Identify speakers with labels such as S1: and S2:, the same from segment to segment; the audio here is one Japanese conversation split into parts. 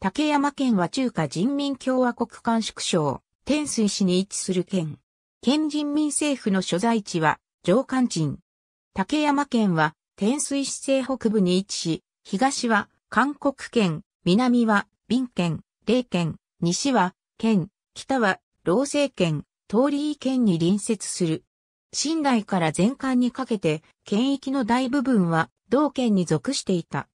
S1: 竹山県は中華人民共和国甘縮省、天水市に位置する県。県人民政府の所在地は、上官鎮。竹山県は、天水市西北部に位置し、東は、韓国県、南は、便県、霊県、西は、県、北は、老政県、通り県に隣接する。新代から前館にかけて、県域の大部分は同県に属していた。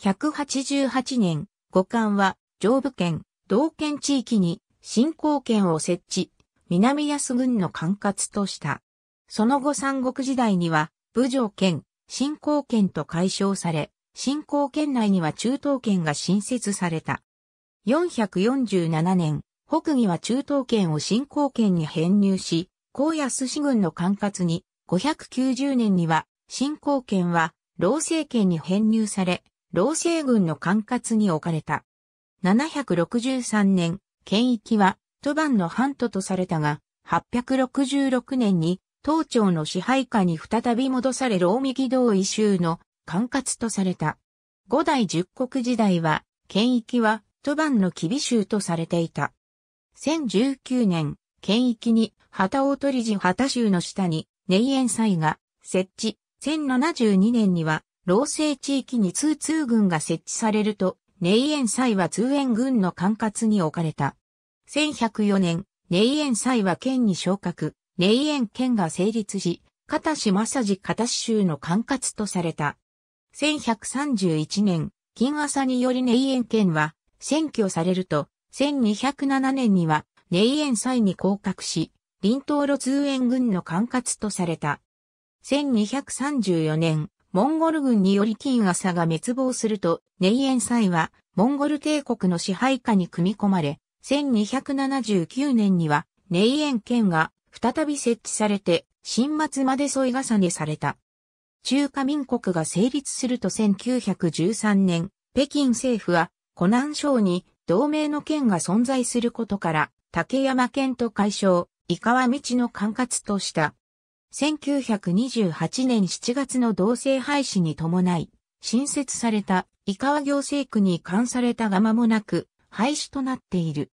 S1: 188年、五冠は上部県、道県地域に新興県を設置、南安郡の管轄とした。その後三国時代には、武城県、新興県と解消され、新興県内には中東県が新設された。447年、北魏は中東圏を新興圏に編入し、高安市軍の管轄に、590年には、新興圏は、老政県に編入され、老政軍の管轄に置かれた。763年、県域は、都番の半都とされたが、866年に、東町の支配下に再び戻され老右道異州の管轄とされた。五代十国時代は、県域は、都番の厳州とされていた。1019年、県域に、旗大鳥寺旗州の下に、内延祭が設置。1072年には、老政地域に通通軍が設置されると、ネイエン祭は通園軍の管轄に置かれた。1104年、ネイエン祭は県に昇格、ネイエン県が成立し、片市正治片市州の管轄とされた。1131年、金朝によりネイエン県は、占拠されると、1207年には、ネイエン祭に降格し、林東路通園軍の管轄とされた。1234年、モンゴル軍により金朝が滅亡すると、ネイエンサイは、モンゴル帝国の支配下に組み込まれ、1279年には、ネイエン県が再び設置されて、新末まで添い重ねされた。中華民国が成立すると1913年、北京政府は、湖南省に同盟の県が存在することから、竹山県と解消、伊川道の管轄とした。1928年7月の同性廃止に伴い、新設された伊川行政区に移管されたが間もなく廃止となっている。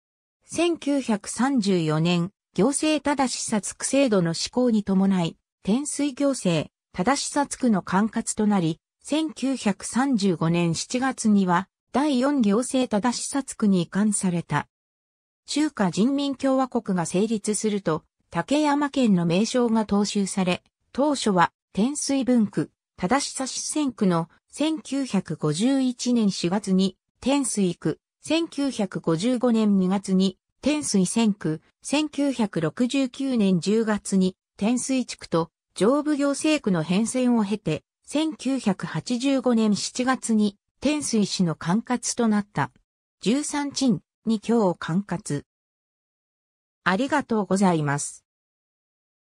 S1: 1934年、行政正しさつく制度の施行に伴い、天水行政、正しさつくの管轄となり、1935年7月には、第4行政正しさつくに移管された。中華人民共和国が成立すると、竹山県の名称が踏襲され、当初は天水文区、し久し線区の1951年4月に天水区、1955年2月に天水線区、1969年10月に天水地区と上部行政区の変遷を経て、1985年7月に天水市の管轄となった。13鎮に今日管轄。ありがとうございます。